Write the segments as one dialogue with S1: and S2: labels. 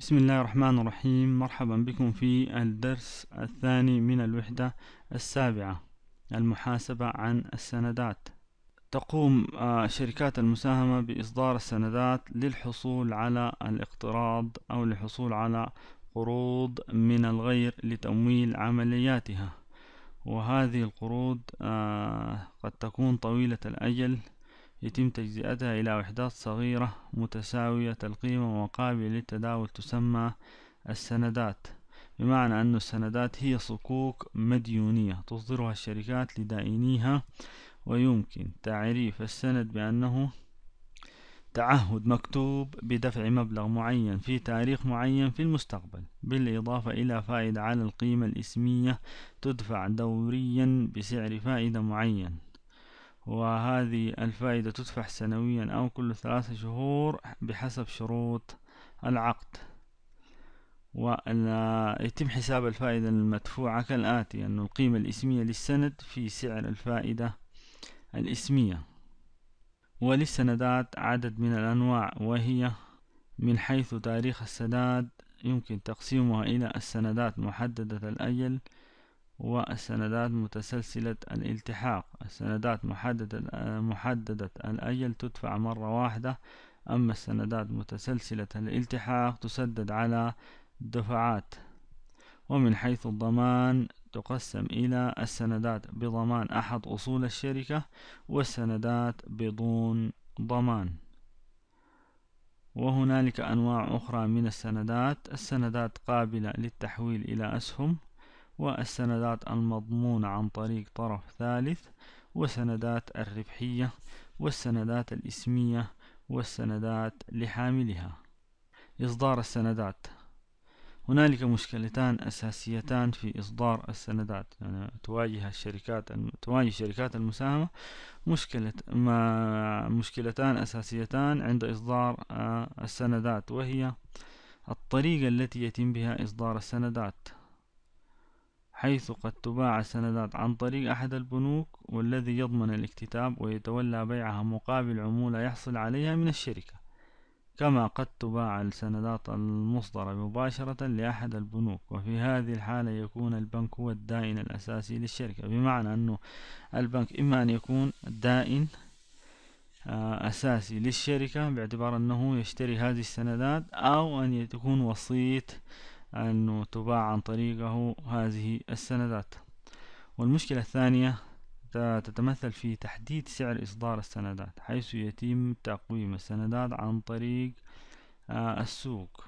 S1: بسم الله الرحمن الرحيم مرحبا بكم في الدرس الثاني من الوحدة السابعة المحاسبة عن السندات تقوم آه، شركات المساهمة بإصدار السندات للحصول على الاقتراض أو للحصول على قروض من الغير لتمويل عملياتها وهذه القروض آه، قد تكون طويلة الأجل يتم تجزئتها إلى وحدات صغيرة متساوية القيمة وقابلة للتداول تسمى السندات بمعنى أن السندات هي صكوك مديونية تصدرها الشركات لدائنيها ويمكن تعريف السند بأنه تعهد مكتوب بدفع مبلغ معين في تاريخ معين في المستقبل بالإضافة إلى فائدة على القيمة الإسمية تدفع دوريا بسعر فائدة معين وهذه الفائدة تدفع سنويا أو كل ثلاثة شهور بحسب شروط العقد ويتم حساب الفائدة المدفوعة كالآتي أن القيمة الإسمية للسند في سعر الفائدة الإسمية وللسندات عدد من الأنواع وهي من حيث تاريخ السداد يمكن تقسيمها إلى السندات محددة الأجل والسندات متسلسلة الالتحاق السندات محددة, محددة الأجل تدفع مرة واحدة أما السندات متسلسلة الالتحاق تسدد على دفعات ومن حيث الضمان تقسم إلى السندات بضمان أحد أصول الشركة والسندات بدون ضمان وهنالك أنواع أخرى من السندات السندات قابلة للتحويل إلى أسهم والسندات المضمونة عن طريق طرف ثالث وسندات الربحية والسندات الإسمية والسندات لحاملها إصدار السندات هنالك مشكلتان أساسيتان في إصدار السندات يعني تواجه الشركات تواجه شركات المساهمة مشكلة ما مشكلتان أساسيتان عند إصدار آه، السندات وهي الطريقة التي يتم بها إصدار السندات حيث قد تباع السندات عن طريق أحد البنوك والذي يضمن الاكتتاب ويتولى بيعها مقابل عمولة يحصل عليها من الشركة كما قد تباع السندات المصدرة مباشرة لأحد البنوك وفي هذه الحالة يكون البنك هو الدائن الأساسي للشركة بمعنى أنه البنك إما أن يكون دائن آه، أساسي للشركة باعتبار أنه يشتري هذه السندات أو أن يكون وسيط أنه تباع عن طريقه هذه السندات والمشكلة الثانية تتمثل في تحديد سعر إصدار السندات حيث يتم تقويم السندات عن طريق آه، السوق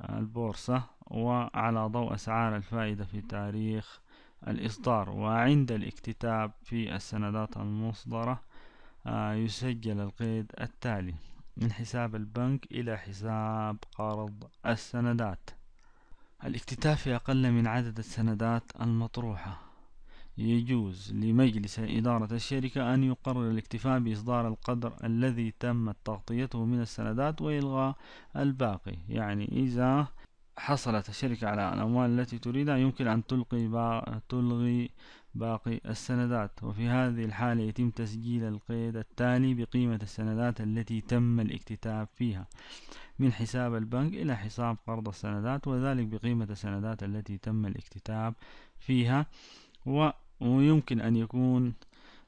S1: آه، البورصة وعلى ضوء أسعار الفائدة في تاريخ الإصدار وعند الاكتتاب في السندات المصدرة آه، يسجل القيد التالي من حساب البنك إلى حساب قرض السندات الاكتتاف أقل من عدد السندات المطروحة يجوز لمجلس إدارة الشركة أن يقرر الاكتفاء بإصدار القدر الذي تمت تغطيته من السندات وإلغاء الباقي يعني إذا حصلت الشركة على الأموال التي تريدها يمكن أن تلقي تلغي باقي السندات وفي هذه الحالة يتم تسجيل القيد التالي بقيمة السندات التي تم الاكتتاب فيها من حساب البنك إلى حساب قرض السندات وذلك بقيمة السندات التي تم الاكتتاب فيها ويمكن أن يكون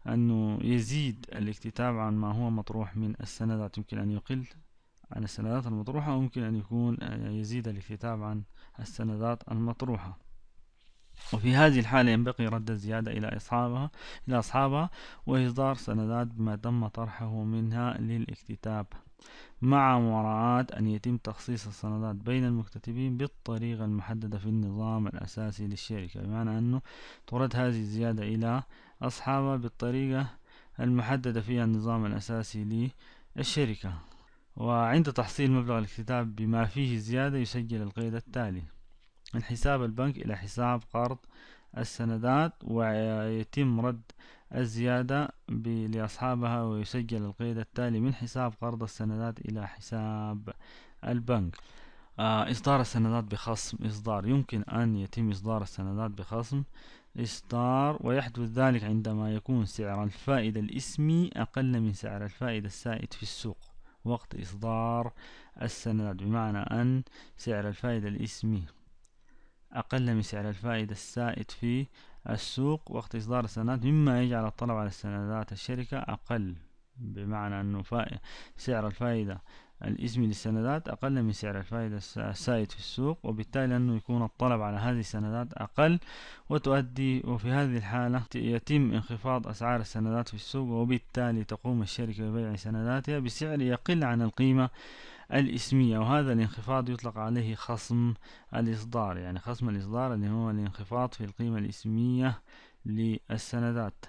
S1: أنه يزيد الاكتتاب عن ما هو مطروح من السندات يمكن أن يقل عن السندات المطروحة ويمكن أن يكون آه، يزيد الاكتتاب عن السندات المطروحة وفي هذه الحالة ينبغي رد الزيادة إلى أصحابها إلى أصحابها وإصدار سندات بما تم طرحه منها للاكتتاب مع مراعاة أن يتم تخصيص السندات بين المكتتبين بالطريقة المحددة في النظام الأساسي للشركة بمعنى أنه ترد هذه الزيادة إلى أصحابها بالطريقة المحددة فيها النظام الأساسي للشركة وعند تحصيل مبلغ الاكتتاب بما فيه زيادة يسجل القيد التالي من حساب البنك إلى حساب قرض السندات ويتم رد الزيادة لأصحابها ويسجل القيد التالي من حساب قرض السندات إلى حساب البنك آه، إصدار السندات بخصم إصدار يمكن أن يتم إصدار السندات بخصم إصدار ويحدث ذلك عندما يكون سعر الفائدة الإسمي أقل من سعر الفائدة السائد في السوق وقت إصدار السندات بمعنى أن سعر الفائدة الإسمي أقل من سعر الفائدة السائد في السوق وقت إصدار السندات مما يجعل الطلب على سندات الشركة أقل بمعنى أنه سعر الفائدة الإسمي للسندات أقل من سعر الفائدة السائد في السوق وبالتالي أنه يكون الطلب على هذه السندات أقل وتؤدي وفي هذه الحالة يتم انخفاض أسعار السندات في السوق وبالتالي تقوم الشركة ببيع سنداتها بسعر يقل عن القيمة الاسمية وهذا الانخفاض يطلق عليه خصم الإصدار يعني خصم الإصدار اللي هو الانخفاض في القيمة الاسمية للسندات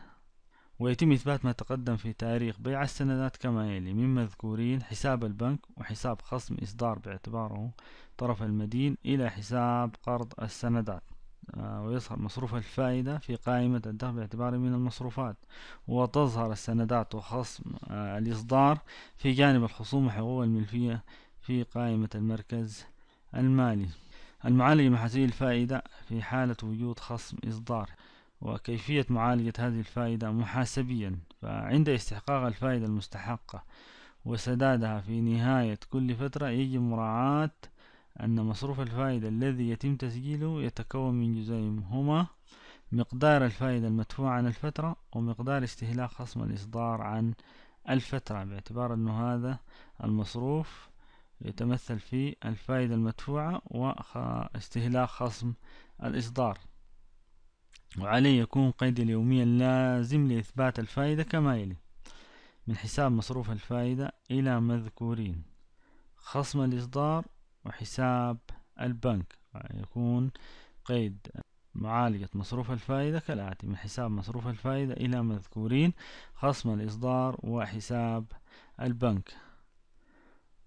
S1: ويتم إثبات ما تقدم في تاريخ بيع السندات كما يلي من مذكورين حساب البنك وحساب خصم إصدار باعتباره طرف المدين إلى حساب قرض السندات آه، ويظهر مصروف الفائدة في قائمة الدخل باعتباره من المصروفات وتظهر السندات وخصم آه، الإصدار في جانب الخصوم وحقوق الملفية في قائمة المركز المالي المعالجة محاسيب الفائدة في حالة وجود خصم إصدار وكيفية معالجة هذه الفائدة محاسبيا فعند استحقاق الفائدة المستحقة وسدادها في نهاية كل فترة يجب مراعاة أن مصروف الفائدة الذي يتم تسجيله يتكون من جزئين هما مقدار الفائدة المدفوعة عن الفترة ومقدار استهلاك خصم الإصدار عن الفترة باعتبار أن هذا المصروف يتمثل في الفائدة المدفوعة واستهلاك خصم الإصدار وعليه يكون قيد اليومية اللازم لإثبات الفائدة كما يلي من حساب مصروف الفائدة إلى مذكورين خصم الإصدار وحساب البنك يكون قيد معالجة مصروف الفائدة كالآتي من حساب مصروف الفائدة إلى مذكورين خصم الإصدار وحساب البنك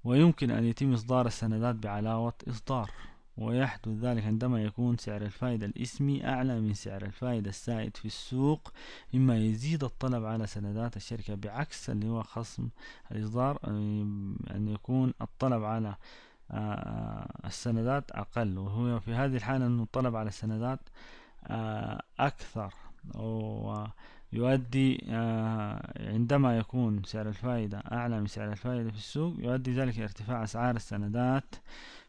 S1: ويمكن أن يتم إصدار السندات بعلاوة إصدار ويحدث ذلك عندما يكون سعر الفائدة الاسمي أعلى من سعر الفائدة السائد في السوق مما يزيد الطلب على سندات الشركة بعكس اللي هو خصم الإصدار أن يكون الطلب على آه، آه، السندات أقل وهو في هذه الحالة أنه الطلب على السندات آه، أكثر ويؤدي عندما يكون سعر الفائدة أعلى من سعر الفائدة في السوق يؤدي ذلك ارتفاع أسعار السندات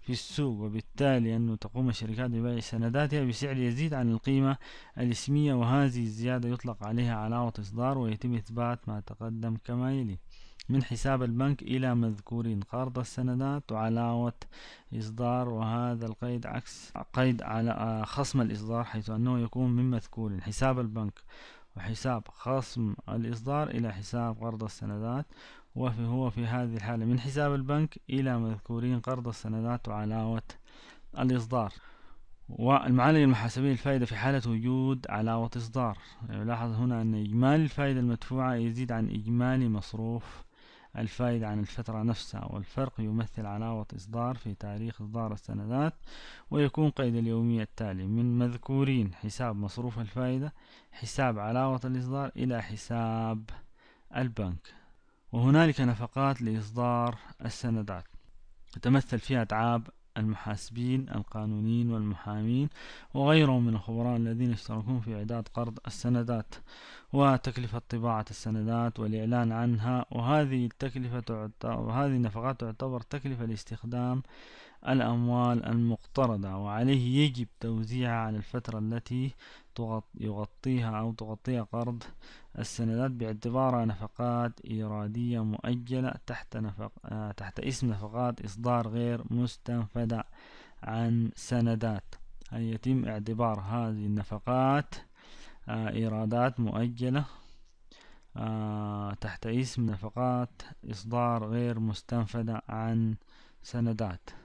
S1: في السوق وبالتالي أنه تقوم الشركات ببيع سنداتها بسعر يزيد عن القيمة الاسمية وهذه الزيادة يطلق عليها علاوة إصدار ويتم إثبات ما تقدم كما يلي من حساب البنك إلى مذكورين قرض السندات وعلاوة إصدار وهذا القيد عكس قيد على آه، خصم الإصدار حيث أنه يكون من مذكور حساب البنك وحساب خصم الإصدار إلى حساب قرض السندات وفي هو في هذه الحالة من حساب البنك إلى مذكورين قرض السندات وعلاوة الإصدار والمعالج المحاسبي الفائدة في حالة وجود علاوة إصدار يلاحظ هنا أن إجمالي الفائدة المدفوعة يزيد عن إجمالي مصروف الفائدة عن الفترة نفسها والفرق يمثل علاوة إصدار في تاريخ إصدار السندات ويكون قيد اليومية التالي من مذكورين حساب مصروف الفائدة حساب علاوة الإصدار إلى حساب البنك وهنالك نفقات لإصدار السندات تتمثل فيها أتعاب المحاسبين القانونيين والمحامين وغيرهم من الخبراء الذين يشتركون في إعداد قرض السندات وتكلفة طباعة السندات والإعلان عنها وهذه التكلفة وهذه النفقات تعتبر تكلفة لاستخدام الأموال المقترضة وعليه يجب توزيعها على الفترة التي يغطيها أو تغطيها قرض السندات باعتبارها نفقات إيرادية مؤجلة تحت, نفق آه، تحت اسم نفقات إصدار غير مستنفدة عن سندات أي يتم اعتبار هذه النفقات آه، إيرادات مؤجلة آه، تحت اسم نفقات إصدار غير مستنفدة عن سندات